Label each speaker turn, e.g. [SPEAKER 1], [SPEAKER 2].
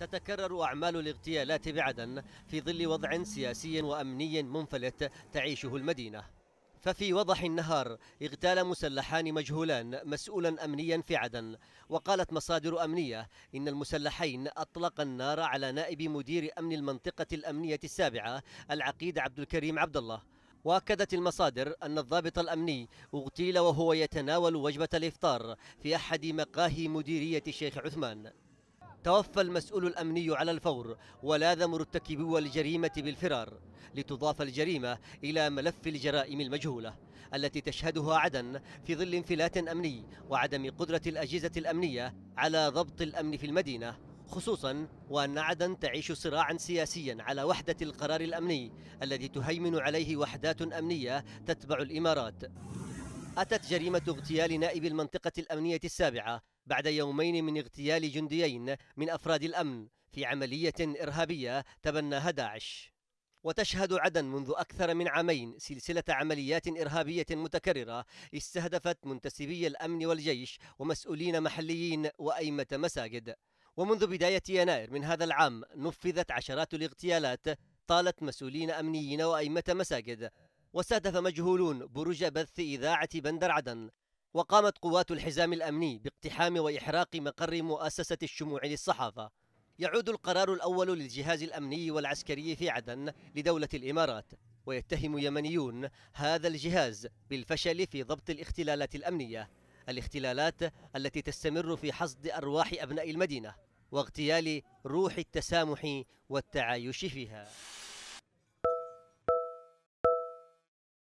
[SPEAKER 1] تتكرر أعمال الاغتيالات بعدن في ظل وضع سياسي وأمني منفلت تعيشه المدينة ففي وضح النهار اغتال مسلحان مجهولان مسؤولا أمنيا في عدن وقالت مصادر أمنية إن المسلحين أطلق النار على نائب مدير أمن المنطقة الأمنية السابعة العقيد عبد الكريم عبد الله واكدت المصادر ان الضابط الامني اغتيل وهو يتناول وجبه الافطار في احد مقاهي مديريه شيخ عثمان توفى المسؤول الأمني على الفور ولاذ مرتكبو الجريمة بالفرار لتضاف الجريمة إلى ملف الجرائم المجهولة التي تشهدها عدن في ظل انفلات أمني وعدم قدرة الأجهزة الأمنية على ضبط الأمن في المدينة خصوصا وأن عدن تعيش صراعا سياسيا على وحدة القرار الأمني الذي تهيمن عليه وحدات أمنية تتبع الإمارات أتت جريمة اغتيال نائب المنطقة الأمنية السابعة بعد يومين من اغتيال جنديين من أفراد الأمن في عملية إرهابية تبناها داعش وتشهد عدن منذ أكثر من عامين سلسلة عمليات إرهابية متكررة استهدفت منتسبي الأمن والجيش ومسؤولين محليين وأئمة مساجد ومنذ بداية يناير من هذا العام نفذت عشرات الاغتيالات طالت مسؤولين أمنيين وأئمة مساجد واستهدف مجهولون برج بث إذاعة بندر عدن وقامت قوات الحزام الأمني باقتحام وإحراق مقر مؤسسة الشموع للصحافة يعود القرار الأول للجهاز الأمني والعسكري في عدن لدولة الإمارات ويتهم يمنيون هذا الجهاز بالفشل في ضبط الاختلالات الأمنية الاختلالات التي تستمر في حصد أرواح أبناء المدينة واغتيال روح التسامح والتعايش فيها